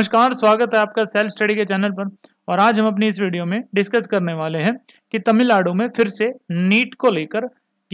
नमस्कार स्वागत है आपका सेल्फ स्टडी के चैनल पर और आज हम अपनी इस वीडियो में डिस्कस करने वाले हैं कि तमिलनाडु में फिर से नीट को लेकर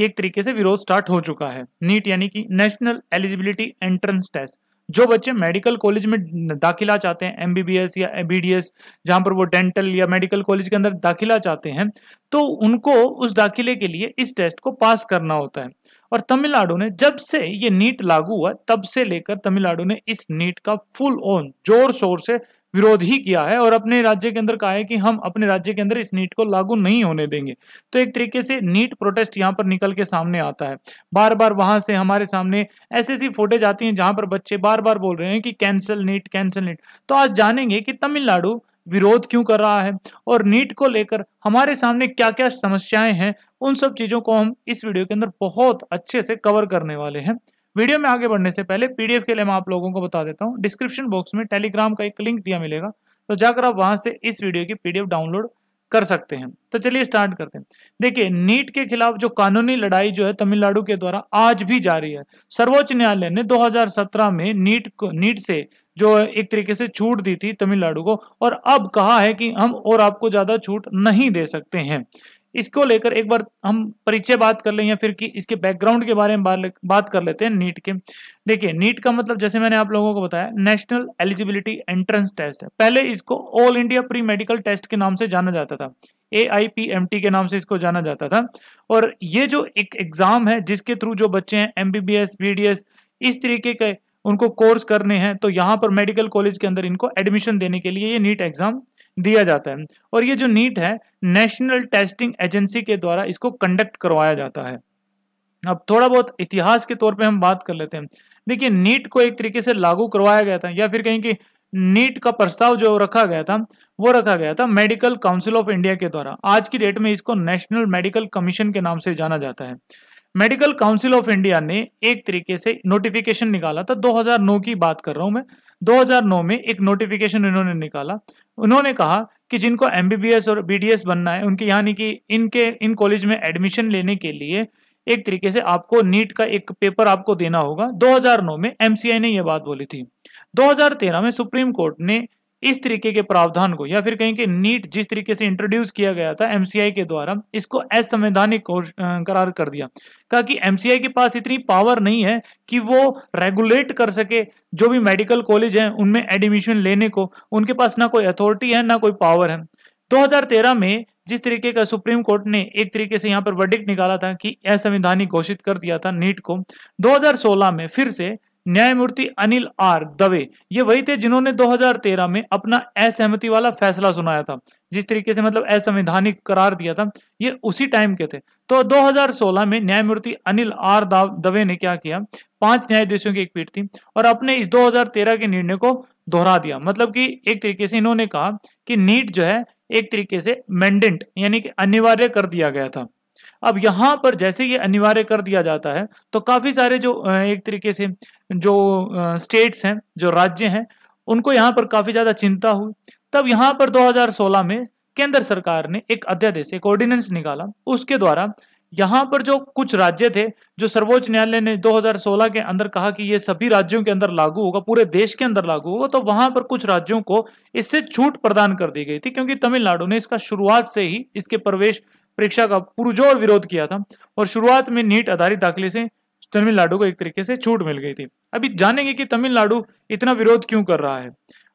एक तरीके से विरोध स्टार्ट हो चुका है नीट यानी कि नेशनल एलिजिबिलिटी एंट्रेंस टेस्ट जो बच्चे मेडिकल कॉलेज में दाखिला चाहते हैं एमबीबीएस या एबीडीएस जहां पर वो डेंटल या मेडिकल कॉलेज के अंदर दाखिला चाहते हैं तो उनको उस दाखिले के लिए इस टेस्ट को पास करना होता है और तमिलनाडु ने जब से ये नीट लागू हुआ तब से लेकर तमिलनाडु ने इस नीट का फुल ऑन जोर शोर से विरोध ही किया है और अपने राज्य के अंदर कहा है कि हम अपने राज्य के अंदर इस नीट को लागू नहीं होने देंगे तो एक तरीके से नीट प्रोटेस्ट यहाँ पर निकल के सामने आता है बार बार वहां से हमारे सामने ऐसी ऐसी फोटेज आती हैं जहां पर बच्चे बार बार बोल रहे हैं कि कैंसिल नीट कैंसिल नीट तो आज जानेंगे कि तमिलनाडु विरोध क्यों कर रहा है और नीट को लेकर हमारे सामने क्या क्या समस्याएं हैं उन सब चीज़ों को हम इस वीडियो के अंदर बहुत अच्छे से कवर करने वाले हैं वीडियो में आगे बढ़ने से पहले पीडीएफ के लिए मैं आप लोगों को बता देता हूँ डिस्क्रिप्शन बॉक्स में टेलीग्राम का एक लिंक दिया मिलेगा तो जाकर आप वहां से इस वीडियो की पीडीएफ डाउनलोड कर सकते हैं तो चलिए स्टार्ट करते हैं देखिए नीट के खिलाफ जो कानूनी लड़ाई जो है तमिलनाडु के द्वारा आज भी जारी है सर्वोच्च न्यायालय ने 2017 में नीट को नीट से जो एक तरीके से छूट दी थी तमिलनाडु को और अब कहा है कि हम और आपको ज्यादा छूट नहीं दे सकते हैं इसको लेकर एक बार हम परिचय बात कर लें या फिर कि इसके बैकग्राउंड के बारे में बात कर लेते हैं नीट के देखिए नीट का मतलब जैसे मैंने आप लोगों को बताया नेशनल एलिजिबिलिटी एंट्रेंस टेस्ट है पहले इसको All India pre medical test के नाम से जाना जाता था A I P M T के नाम से इसको जाना जाता था और ये जो एक एग्ज़ाम है जिसके थ्रू जो बच्चे हैं M B B S B D S इस तरीके के उनको कोर्स करने हैं तो यहाँ पर मेडिकल कॉलेज के अंदर इनको एडमिशन देने के लिए ये नीट एग्जाम दिया जाता है और ये जो नीट है नेशनल टेस्टिंग एजेंसी के द्वारा इसको कंडक्ट करवाया जाता है अब थोड़ा बहुत इतिहास के तौर पे हम बात कर लेते हैं देखिए नीट को एक तरीके से लागू करवाया गया था या फिर कहीं कि नीट का प्रस्ताव जो रखा गया था वो रखा गया था मेडिकल काउंसिल ऑफ इंडिया के द्वारा आज की डेट में इसको नेशनल मेडिकल कमीशन के नाम से जाना जाता है मेडिकल काउंसिल ऑफ इंडिया ने एक तरीके से नोटिफिकेशन निकाला था 2009 की बात कर रहा हूं मैं 2009 में एक नोटिफिकेशन इन्होंने निकाला उन्होंने कहा कि जिनको एमबीबीएस और बीडीएस बनना है उनके यानी कि इनके इन कॉलेज में एडमिशन लेने के लिए एक तरीके से आपको नीट का एक पेपर आपको देना होगा 2009 में एमसीआई ने यह बात बोली थी 2013 में सुप्रीम कोर्ट ने इस तरीके के प्रावधान को या फिर कहें कि नीट जिस तरीके से इंट्रोड्यूस किया गया था एमसीआई के द्वारा इसको असंवैधानिक करार कर दिया कहा कि एमसीआई के पास इतनी पावर नहीं है कि वो रेगुलेट कर सके जो भी मेडिकल कॉलेज हैं उनमें एडमिशन लेने को उनके पास ना कोई अथॉरिटी है ना कोई पावर है 2013 में जिस तरीके का सुप्रीम कोर्ट ने एक तरीके से यहाँ पर वर्डिक निकाला था कि असंवैधानिक घोषित कर दिया था नीट को 2016 में फिर से न्यायमूर्ति अनिल आर दवे ये वही थे जिन्होंने 2013 में अपना असहमति वाला फैसला सुनाया था जिस तरीके से मतलब असंवैधानिक करार दिया था ये उसी टाइम के थे तो 2016 में न्यायमूर्ति अनिल आर दवे ने क्या किया पांच न्यायाधीशों की एक पीठ थी और अपने इस 2013 के निर्णय को दोहरा दिया मतलब कि एक तरीके से इन्होंने कहा कि नीट जो है एक तरीके से मैंडेंट यानी कि अनिवार्य कर दिया गया था अब यहाँ पर जैसे ये अनिवार्य कर दिया जाता है तो काफ़ी सारे जो एक तरीके से जो स्टेट्स हैं जो राज्य हैं उनको यहाँ पर काफ़ी ज़्यादा चिंता हुई तब यहाँ पर 2016 में केंद्र सरकार ने एक अध्यादेश एक ऑर्डिनेंस निकाला उसके द्वारा यहाँ पर जो कुछ राज्य थे जो सर्वोच्च न्यायालय ने 2016 के अंदर कहा कि ये सभी राज्यों के अंदर लागू होगा पूरे देश के अंदर लागू होगा तो वहां पर कुछ राज्यों को इससे छूट प्रदान कर दी गई थी क्योंकि तमिलनाडु ने इसका शुरुआत से ही इसके प्रवेश परीक्षा का पुरजोर विरोध किया था और शुरुआत में नीट आधारित दाखिले से तमिलनाडु को एक तरीके से छूट मिल गई थी अभी जानेंगे कि तमिलनाडु इतना विरोध क्यों कर रहा है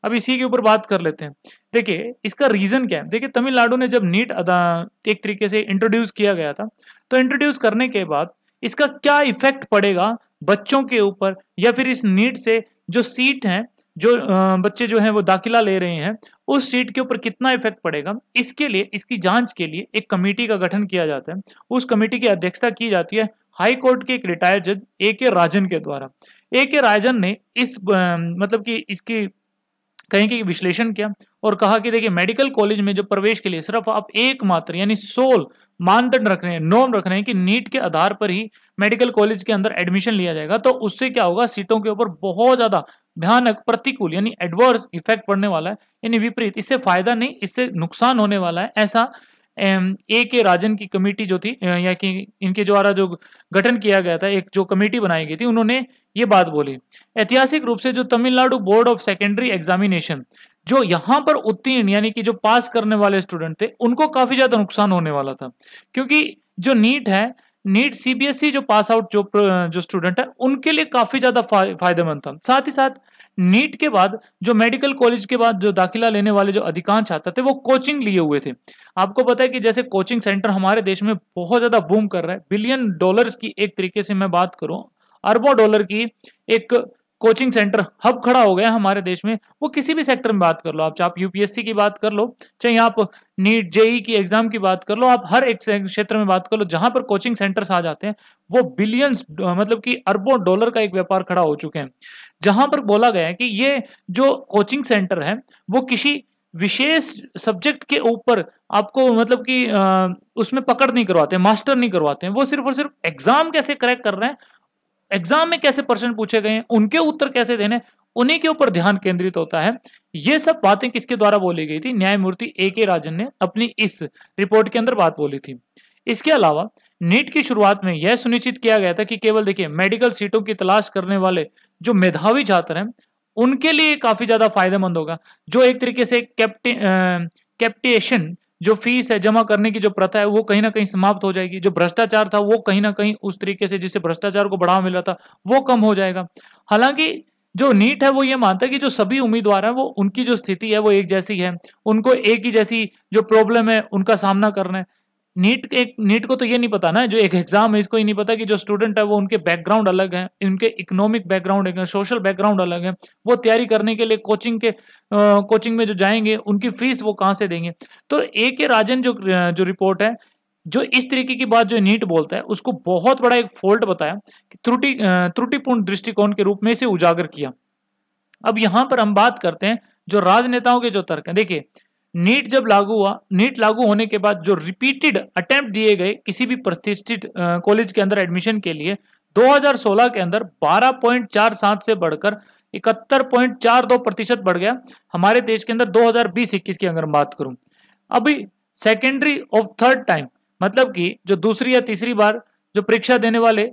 अब इसी के ऊपर बात कर लेते हैं देखिए इसका रीजन क्या है देखिए तमिलनाडु ने जब नीट एक तरीके से इंट्रोड्यूस किया गया था तो इंट्रोड्यूस करने के बाद इसका क्या इफेक्ट पड़ेगा बच्चों के ऊपर या फिर इस नीट से जो सीट हैं जो बच्चे जो हैं वो दाखिला ले रहे हैं उस सीट के ऊपर कितना इफेक्ट पड़ेगा इसके लिए इसकी जांच के लिए एक कमेटी का गठन किया जाता है उस कमेटी की अध्यक्षता की जाती है हाई कोर्ट के एक रिटायर्ड जज ए के राजन के द्वारा ए के राजन ने इस मतलब कि इसकी कहीं कि विश्लेषण किया और कहा कि देखिए मेडिकल कॉलेज में जो प्रवेश के लिए सिर्फ आप एक मात्र यानी सोल मानदंड रख रहे हैं नॉर्म रख रहे हैं कि नीट के आधार पर ही मेडिकल कॉलेज के अंदर एडमिशन लिया जाएगा तो उससे क्या होगा सीटों के ऊपर बहुत ज्यादा भयानक प्रतिकूल यानी एडवर्स इफेक्ट पड़ने वाला है यानी विपरीत इससे फायदा नहीं इससे नुकसान होने वाला है ऐसा ए के राजन की कमेटी जो थी या कि इनके द्वारा जो गठन किया गया था एक जो कमेटी बनाई गई थी उन्होंने ये बात बोली ऐतिहासिक रूप से जो Tamil Nadu board of secondary examination जो यहाँ पर उत्तीर्ण यानी कि जो पास करने वाले स्टूडेंट थे उनको काफी ज्यादा नुकसान होने वाला था क्योंकि जो नीट है नीट सीबीएसई e जो पास आउट जो जो स्टूडेंट है उनके लिए काफी ज्यादा फायदेमंद था साथ ही साथ नीट के बाद जो मेडिकल कॉलेज के बाद जो दाखिला लेने वाले जो अधिकांश छात्र थे वो कोचिंग लिए हुए थे आपको पता है कि जैसे कोचिंग सेंटर हमारे देश में बहुत ज्यादा बूम कर रहा है बिलियन डॉलर्स की एक तरीके से मैं बात करूं अरबों डॉलर की एक कोचिंग सेंटर हब खड़ा हो गया हमारे देश में वो किसी भी सेक्टर में बात कर लो आप चाहे आप यूपीएससी की बात कर लो चाहे आप नीट जेई की एग्जाम की बात कर लो आप हर एक क्षेत्र में बात कर लो जहां पर कोचिंग सेंटर्स आ जाते हैं वो बिलियंस मतलब कि अरबों डॉलर का एक व्यापार खड़ा हो चुके हैं जहां पर बोला गया है कि ये जो कोचिंग सेंटर है वो किसी विशेष सब्जेक्ट के ऊपर आपको मतलब कि उसमें पकड़ नहीं करवाते मास्टर नहीं करवाते हैं वो सिर्फ और सिर्फ एग्जाम कैसे क्रैक कर रहे हैं एग्जाम में कैसे प्रश्न पूछे गए हैं उनके उत्तर कैसे देने उन्हीं के ऊपर ध्यान केंद्रित होता है ये सब बातें किसके द्वारा बोली गई थी न्यायमूर्ति ए के राजन ने अपनी इस रिपोर्ट के अंदर बात बोली थी इसके अलावा नीट की शुरुआत में यह सुनिश्चित किया गया था कि केवल देखिए मेडिकल सीटों की तलाश करने वाले जो मेधावी छात्र हैं उनके लिए काफी ज्यादा फायदेमंद होगा जो एक तरीके से कैप्टेशन कैप्टे, जो फीस है जमा करने की जो प्रथा है वो कहीं ना कहीं समाप्त हो जाएगी जो भ्रष्टाचार था वो कहीं ना कहीं उस तरीके से जिससे भ्रष्टाचार को बढ़ावा मिला था वो कम हो जाएगा हालांकि जो नीट है वो ये मानता है कि जो सभी उम्मीदवार हैं वो उनकी जो स्थिति है वो एक जैसी है उनको एक ही जैसी जो प्रॉब्लम है उनका सामना करना है नीट एक नीट को तो ये नहीं पता ना जो एक एग्जाम है इसको ये नहीं पता कि जो स्टूडेंट है वो उनके बैकग्राउंड अलग है उनके इकोनॉमिक बैकग्राउंड अलग है सोशल बैकग्राउंड अलग है वो तैयारी करने के लिए कोचिंग के आ, कोचिंग में जो जाएंगे उनकी फीस वो कहाँ से देंगे तो ए के राजन जो जो रिपोर्ट है जो इस तरीके की बात जो नीट बोलता है उसको बहुत बड़ा एक फॉल्ट बताया कि त्रुटि त्रुटिपूर्ण दृष्टिकोण के रूप में इसे उजागर किया अब यहाँ पर हम बात करते हैं जो राजनेताओं के जो तर्क है देखिये नीट जब लागू हुआ नीट लागू होने के बाद जो रिपीटेड अटेम्प्ट दिए गए किसी भी प्रतिष्ठित कॉलेज के अंदर एडमिशन के लिए 2016 के अंदर 12.47 से बढ़कर इकहत्तर प्रतिशत बढ़ गया हमारे देश के अंदर 2020 हजार की अगर बात करूं अभी सेकेंडरी ऑफ थर्ड टाइम मतलब कि जो दूसरी या तीसरी बार जो परीक्षा देने वाले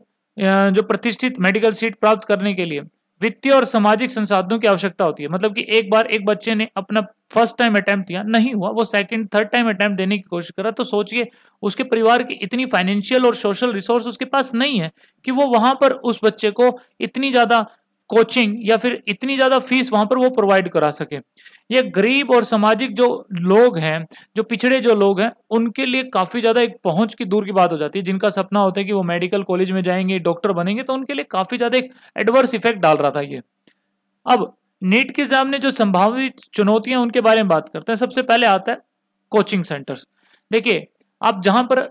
जो प्रतिष्ठित मेडिकल सीट प्राप्त करने के लिए वित्तीय और सामाजिक संसाधनों की आवश्यकता होती है मतलब कि एक बार एक बच्चे ने अपना फर्स्ट टाइम अटैम्प्ट दिया नहीं हुआ वो सेकंड थर्ड टाइम अटैम्प्ट देने की कोशिश करा तो सोचिए उसके परिवार की इतनी फाइनेंशियल और सोशल रिसोर्स उसके पास नहीं है कि वो वहां पर उस बच्चे को इतनी ज्यादा कोचिंग या फिर इतनी ज़्यादा फीस वहां पर वो प्रोवाइड करा सके ये गरीब और सामाजिक जो लोग हैं जो पिछड़े जो लोग हैं उनके लिए काफ़ी ज़्यादा एक पहुंच की दूर की बात हो जाती है जिनका सपना होता है कि वो मेडिकल कॉलेज में जाएंगे डॉक्टर बनेंगे तो उनके लिए काफ़ी ज़्यादा एक एडवर्स इफेक्ट डाल रहा था ये अब नीट के एग्जाम ने जो संभावित चुनौतियां उनके बारे में बात करते हैं सबसे पहले आता है कोचिंग सेंटर्स देखिए आप जहां पर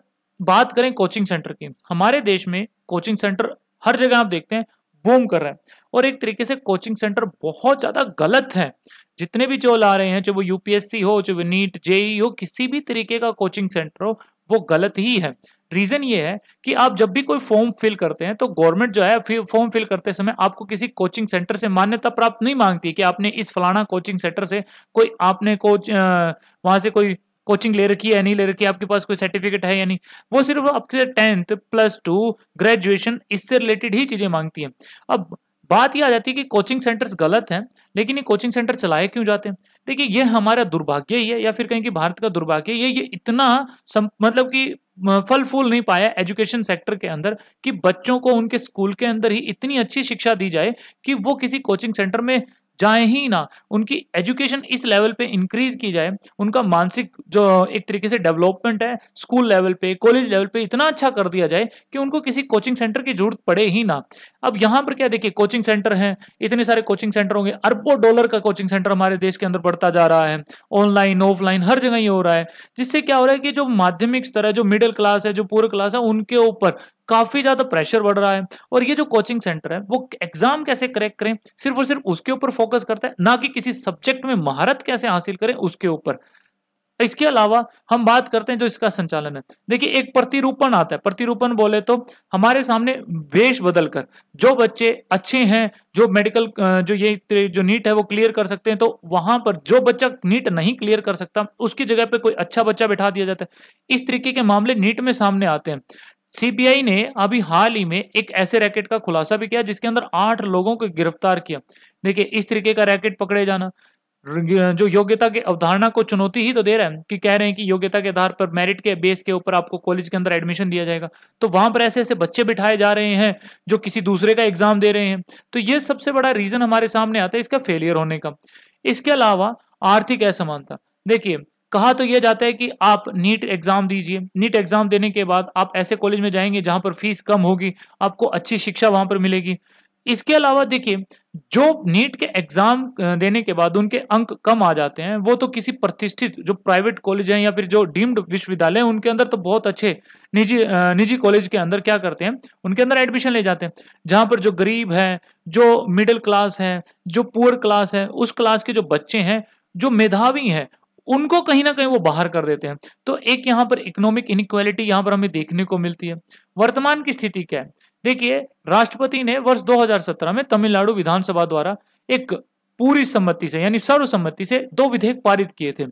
बात करें कोचिंग सेंटर की हमारे देश में कोचिंग सेंटर हर जगह आप देखते हैं बूम कर रहा है और एक तरीके से कोचिंग सेंटर बहुत ज़्यादा गलत है जितने भी जो ला रहे हैं चाहे वो यूपीएससी हो चाहे वो नीट जेई हो किसी भी तरीके का कोचिंग सेंटर हो वो गलत ही है रीज़न ये है कि आप जब भी कोई फॉर्म फिल करते हैं तो गवर्नमेंट जो है फॉर्म फिल करते समय आपको किसी कोचिंग सेंटर से मान्यता प्राप्त नहीं मांगती कि आपने इस फलाना कोचिंग सेंटर से कोई आपने कोच वहां से कोई कोचिंग ले रखी है या नहीं ले रखी है आपके पास कोई सर्टिफिकेट है या नहीं वो सिर्फ आपके टेंथ प्लस टू ग्रेजुएशन इससे रिलेटेड ही चीज़ें मांगती है अब बात यह आ जाती है कि कोचिंग सेंटर्स गलत हैं लेकिन ये कोचिंग सेंटर चलाए क्यों जाते हैं देखिए ये हमारा दुर्भाग्य ही है या फिर कहें कि भारत का दुर्भाग्य ये ये इतना सम, मतलब कि फल फूल नहीं पाया एजुकेशन सेक्टर के अंदर कि बच्चों को उनके स्कूल के अंदर ही इतनी अच्छी शिक्षा दी जाए कि वो किसी कोचिंग सेंटर में जाए ही ना उनकी एजुकेशन इस लेवल पे इंक्रीज की जाए उनका मानसिक जो एक तरीके से डेवलपमेंट है स्कूल लेवल पे कॉलेज लेवल पे इतना अच्छा कर दिया जाए कि उनको किसी कोचिंग सेंटर की जरूरत पड़े ही ना अब यहाँ पर क्या देखिए कोचिंग सेंटर हैं इतने सारे कोचिंग सेंटर होंगे अरबों डॉलर का कोचिंग सेंटर हमारे देश के अंदर बढ़ता जा रहा है ऑनलाइन ऑफलाइन हर जगह ही हो रहा है जिससे क्या हो रहा है कि जो माध्यमिक स्तर है जो मिडिल क्लास है जो पूर्व क्लास है उनके ऊपर काफी ज्यादा प्रेशर बढ़ रहा है और ये जो कोचिंग सेंटर है वो एग्जाम कैसे क्रैक करें सिर्फ और सिर्फ उसके ऊपर फोकस करता है ना कि किसी सब्जेक्ट में महारत कैसे हासिल करें उसके ऊपर इसके अलावा हम बात करते हैं जो इसका संचालन है देखिए एक प्रतिरूपण आता है प्रतिरूपण बोले तो हमारे सामने वेश बदलकर जो बच्चे अच्छे हैं जो मेडिकल जो ये जो नीट है वो क्लियर कर सकते हैं तो वहां पर जो बच्चा नीट नहीं क्लियर कर सकता उसकी जगह पे कोई अच्छा बच्चा बैठा दिया जाता है इस तरीके के मामले नीट में सामने आते हैं सीबीआई ने अभी हाल ही में एक ऐसे रैकेट का खुलासा भी किया जिसके अंदर आठ लोगों को गिरफ्तार किया देखिए इस तरीके का रैकेट पकड़े जाना जो योग्यता की अवधारणा को चुनौती ही तो दे रहा है कि कह रहे हैं कि योग्यता के आधार पर मेरिट के बेस के ऊपर आपको कॉलेज के अंदर एडमिशन दिया जाएगा तो वहां पर ऐसे ऐसे बच्चे बिठाए जा रहे हैं जो किसी दूसरे का एग्जाम दे रहे हैं तो ये सबसे बड़ा रीजन हमारे सामने आता है इसका फेलियर होने का इसके अलावा आर्थिक असमानता देखिए कहा तो यह जाता है कि आप नीट एग्जाम दीजिए नीट एग्जाम देने के बाद आप ऐसे कॉलेज में जाएंगे जहां पर फीस कम होगी आपको अच्छी शिक्षा वहां पर मिलेगी इसके अलावा देखिए जो नीट के एग्जाम देने के बाद उनके अंक कम आ जाते हैं वो तो किसी प्रतिष्ठित जो प्राइवेट कॉलेज हैं या फिर जो डीम्ड विश्वविद्यालय हैं उनके अंदर तो बहुत अच्छे निजी निजी कॉलेज के अंदर क्या करते हैं उनके अंदर एडमिशन ले जाते हैं जहाँ पर जो गरीब है जो मिडिल क्लास है जो पुअर क्लास है उस क्लास के जो बच्चे हैं जो मेधावी हैं उनको कहीं ना कहीं वो बाहर कर देते हैं तो एक यहाँ पर इकोनॉमिक इनक्वालिटी यहाँ पर हमें देखने को मिलती है वर्तमान की स्थिति क्या है देखिए राष्ट्रपति ने वर्ष 2017 में तमिलनाडु विधानसभा द्वारा एक पूरी सम्मति से यानी सर्वसम्मति से दो विधेयक पारित किए थे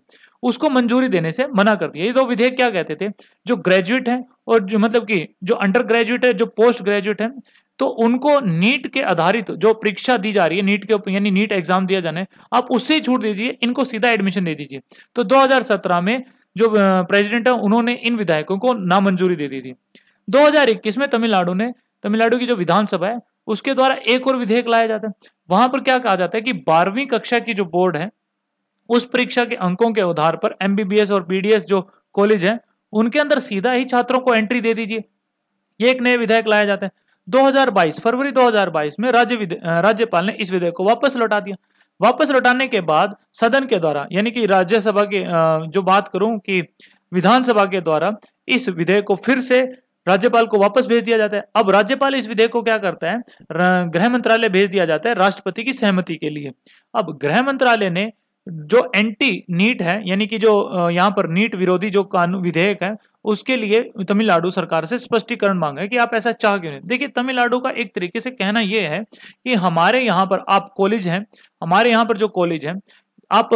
उसको मंजूरी देने से मना कर दिया ये दो विधेयक क्या कहते थे जो ग्रेजुएट हैं और जो मतलब कि जो अंडर ग्रेजुएट है जो पोस्ट ग्रेजुएट है तो उनको नीट के आधारित जो परीक्षा दी जा रही है नीट के ऊपर यानी नीट एग्जाम दिया जाने आप उससे ही छूट दीजिए इनको सीधा एडमिशन दे दीजिए तो 2017 में जो प्रेसिडेंट है उन्होंने इन विधायकों को नामंजूरी दे दी थी 2021 में तमिलनाडु ने तमिलनाडु की जो विधानसभा है उसके द्वारा एक और विधेयक लाया जाता है वहां पर क्या कहा जाता है कि बारहवीं कक्षा की जो बोर्ड है उस परीक्षा के अंकों के आधार पर एमबीबीएस और बीडीएस जो कॉलेज है उनके अंदर सीधा ही छात्रों को एंट्री दे दीजिए ये एक नए विधेयक लाया जाता है 2022 फरवरी 2022 में राज्य राज्यपाल ने इस विधेयक को वापस लौटा दिया वापस लौटाने के बाद सदन के द्वारा यानी कि राज्यसभा के जो बात करूं कि विधानसभा के द्वारा इस विधेयक को फिर से राज्यपाल को वापस भेज दिया जाता है अब राज्यपाल इस विधेयक को क्या करता है गृह मंत्रालय भेज दिया जाता है राष्ट्रपति की सहमति के लिए अब गृह मंत्रालय ने जो एंटी नीट है यानी कि जो यहाँ पर नीट विरोधी जो कानून विधेयक है उसके लिए तमिलनाडु सरकार से स्पष्टीकरण मांगा है कि आप ऐसा चाह क्यों नहीं देखिए तमिलनाडु का एक तरीके से कहना यह है कि हमारे यहाँ पर आप कॉलेज हैं हमारे यहाँ पर जो कॉलेज है आप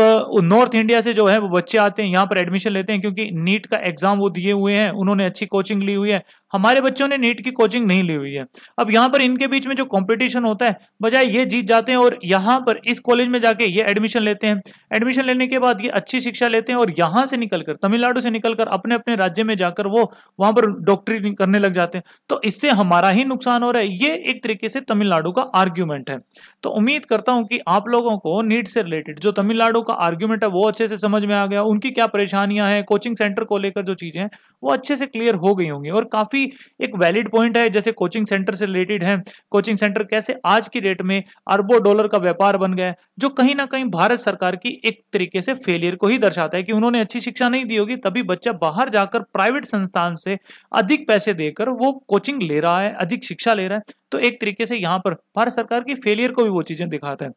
नॉर्थ इंडिया से जो है वो बच्चे आते हैं यहाँ पर एडमिशन लेते हैं क्योंकि नीट का एग्जाम वो दिए हुए हैं उन्होंने अच्छी कोचिंग ली हुई है हमारे बच्चों ने नीट की कोचिंग नहीं ली हुई है अब यहाँ पर इनके बीच में जो कॉम्पिटिशन होता है बजाय ये जीत जाते हैं और यहाँ पर इस कॉलेज में जाके ये एडमिशन लेते हैं एडमिशन लेने के बाद ये अच्छी शिक्षा लेते हैं और यहाँ से निकलकर तमिलनाडु से निकलकर अपने अपने राज्य में जाकर वो वहां पर डॉक्टरी करने लग जाते हैं तो इससे हमारा ही नुकसान हो रहा है ये एक तरीके से तमिलनाडु का आर्ग्यूमेंट है तो उम्मीद करता हूं कि आप लोगों को नीट से रिलेटेड जो तमिलनाडु का आर्ग्यूमेंट है वो अच्छे से समझ में आ गया उनकी क्या परेशानियां हैं कोचिंग सेंटर को लेकर जो चीजें हैं वो अच्छे से क्लियर हो गई होंगी और काफी भी एक वैलिड पॉइंट है जैसे कोचिंग सेंटर से रिलेटेड है कोचिंग सेंटर कैसे आज की डेट में अरबों डॉलर का व्यापार बन गया जो कहीं ना कहीं भारत सरकार की एक तरीके से फेलियर को ही दर्शाता है कि उन्होंने अच्छी शिक्षा नहीं दी होगी तभी बच्चा बाहर जाकर प्राइवेट संस्थान से अधिक पैसे देकर वो कोचिंग ले रहा है अधिक शिक्षा ले रहा है तो एक तरीके से यहाँ पर भारत सरकार की फेलियर को भी वो चीज़ें दिखाता है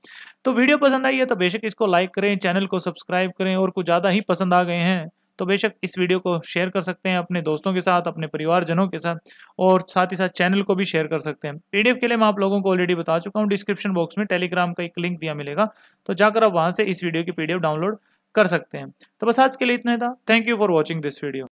तो वीडियो पसंद आई है तो बेशक इसको लाइक करें चैनल को सब्सक्राइब करें और कुछ ज़्यादा ही पसंद आ गए हैं तो बेशक इस वीडियो को शेयर कर सकते हैं अपने दोस्तों के साथ अपने परिवारजनों के साथ और साथ ही साथ चैनल को भी शेयर कर सकते हैं पी के लिए मैं आप लोगों को ऑलरेडी बता चुका हूँ डिस्क्रिप्शन बॉक्स में टेलीग्राम का एक लिंक दिया मिलेगा तो जाकर आप वहाँ से इस वीडियो की पी डाउनलोड कर सकते हैं तो बस आज के लिए इतना था thank you for watching this video